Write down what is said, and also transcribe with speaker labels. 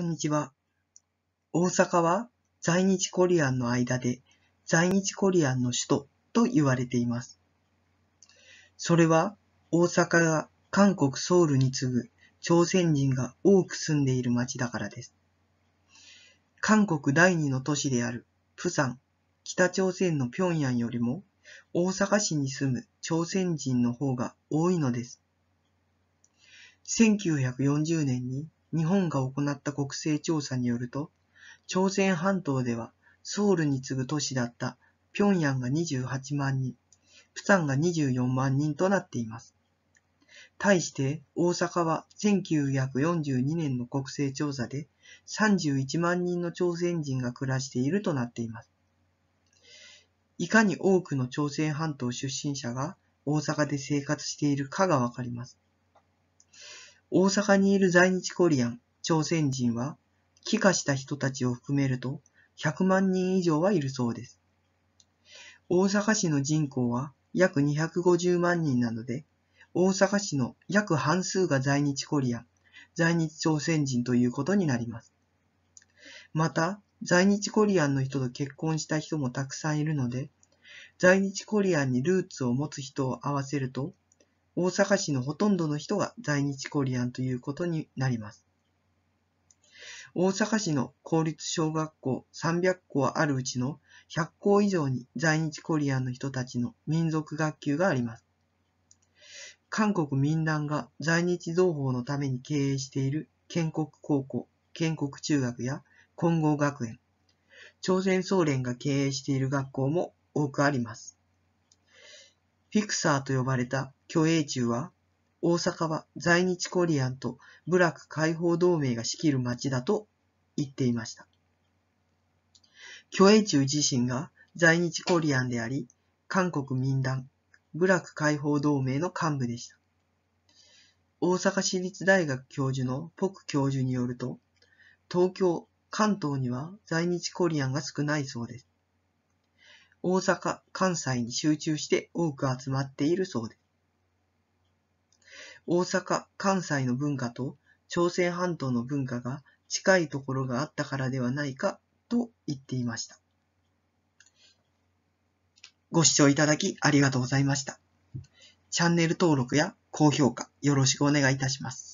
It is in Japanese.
Speaker 1: こんにちは。大阪は在日コリアンの間で在日コリアンの首都と言われています。それは大阪が韓国ソウルに次ぐ朝鮮人が多く住んでいる町だからです。韓国第二の都市であるプサン、北朝鮮の平壌よりも大阪市に住む朝鮮人の方が多いのです。1940年に日本が行った国勢調査によると、朝鮮半島ではソウルに次ぐ都市だった平壌が28万人、プサンが24万人となっています。対して大阪は1942年の国勢調査で31万人の朝鮮人が暮らしているとなっています。いかに多くの朝鮮半島出身者が大阪で生活しているかがわかります。大阪にいる在日コリアン、朝鮮人は、帰化した人たちを含めると100万人以上はいるそうです。大阪市の人口は約250万人なので、大阪市の約半数が在日コリアン、在日朝鮮人ということになります。また、在日コリアンの人と結婚した人もたくさんいるので、在日コリアンにルーツを持つ人を合わせると、大阪市のほとんどの人が在日コリアンということになります。大阪市の公立小学校300校あるうちの100校以上に在日コリアンの人たちの民族学級があります。韓国民団が在日同胞のために経営している建国高校、建国中学や混合学園、朝鮮総連が経営している学校も多くあります。フィクサーと呼ばれた虚栄中は、大阪は在日コリアンと部落解放同盟が仕切る町だと言っていました。虚栄中自身が在日コリアンであり、韓国民団、部落解放同盟の幹部でした。大阪市立大学教授のポク教授によると、東京、関東には在日コリアンが少ないそうです。大阪、関西に集中して多く集まっているそうです。大阪、関西の文化と朝鮮半島の文化が近いところがあったからではないかと言っていました。ご視聴いただきありがとうございました。チャンネル登録や高評価よろしくお願いいたします。